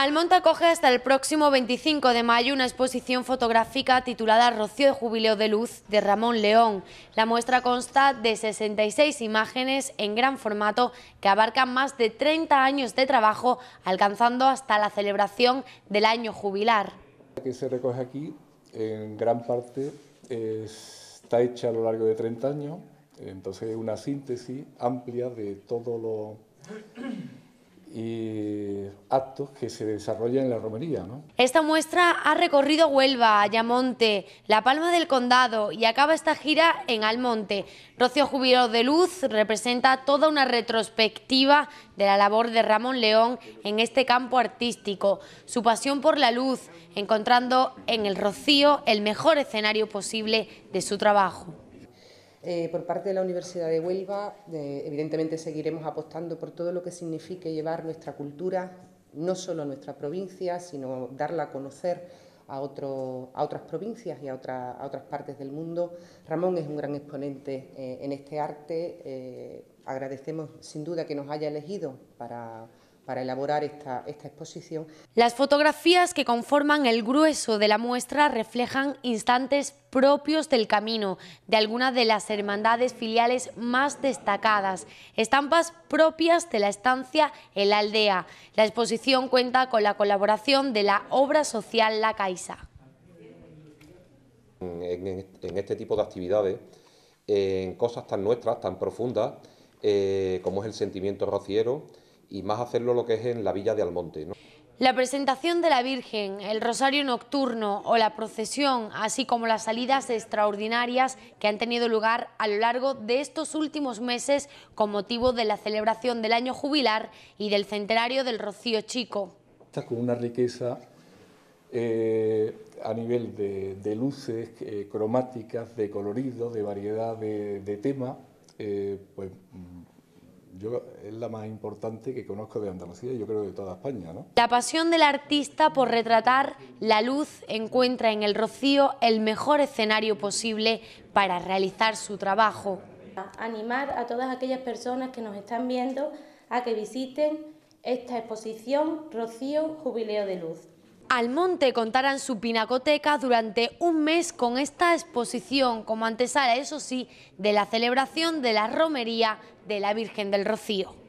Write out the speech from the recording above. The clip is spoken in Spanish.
Almonte acoge hasta el próximo 25 de mayo una exposición fotográfica titulada Rocío de Jubileo de Luz de Ramón León. La muestra consta de 66 imágenes en gran formato que abarcan más de 30 años de trabajo, alcanzando hasta la celebración del año jubilar. que se recoge aquí, en gran parte, está hecha a lo largo de 30 años, entonces una síntesis amplia de todo lo y actos que se desarrollan en la romería. Esta muestra ha recorrido Huelva, Ayamonte, La Palma del Condado y acaba esta gira en Almonte. Rocío Jubiló de Luz representa toda una retrospectiva de la labor de Ramón León en este campo artístico, su pasión por la luz, encontrando en el Rocío el mejor escenario posible de su trabajo. Eh, por parte de la Universidad de Huelva, evidentemente seguiremos apostando por todo lo que signifique llevar nuestra cultura, no solo a nuestra provincia, sino darla a conocer a, a otras provincias y a, otras partes del mundo. Ramón es un gran exponente eh, en este arte. Eh, agradecemos sin duda que nos haya elegido para para elaborar esta, exposición. Las fotografías que conforman el grueso de la muestra reflejan instantes propios del camino de algunas de las hermandades filiales más destacadas, estampas propias de la estancia en la Aldea. La exposición cuenta con la colaboración de la obra social La Caixa. En, este tipo de actividades, en cosas tan nuestras, tan profundas, eh, como es el sentimiento rociero, y más hacerlo lo que es en la Villa de Almonte. La presentación de la Virgen, el rosario nocturno o la procesión, así como las salidas extraordinarias que han tenido lugar a lo largo de estos últimos meses con motivo de la celebración del año jubilar y del centenario del Rocío Chico. "...está Con una riqueza eh, a nivel de, luces eh, cromáticas, de colorido, de variedad de, temas... tema, eh, pues, yo, es la más importante que conozco de Andalucía y yo creo de toda España. ¿no? La pasión del artista por retratar la luz encuentra en el Rocío el mejor escenario posible para realizar su trabajo. Animar a todas aquellas personas que nos están viendo a que visiten esta exposición Rocío Jubileo de Luz. Al monte contarán su pinacoteca durante un mes con esta exposición, como antesala, eso sí, de la celebración de la romería de la Virgen del Rocío.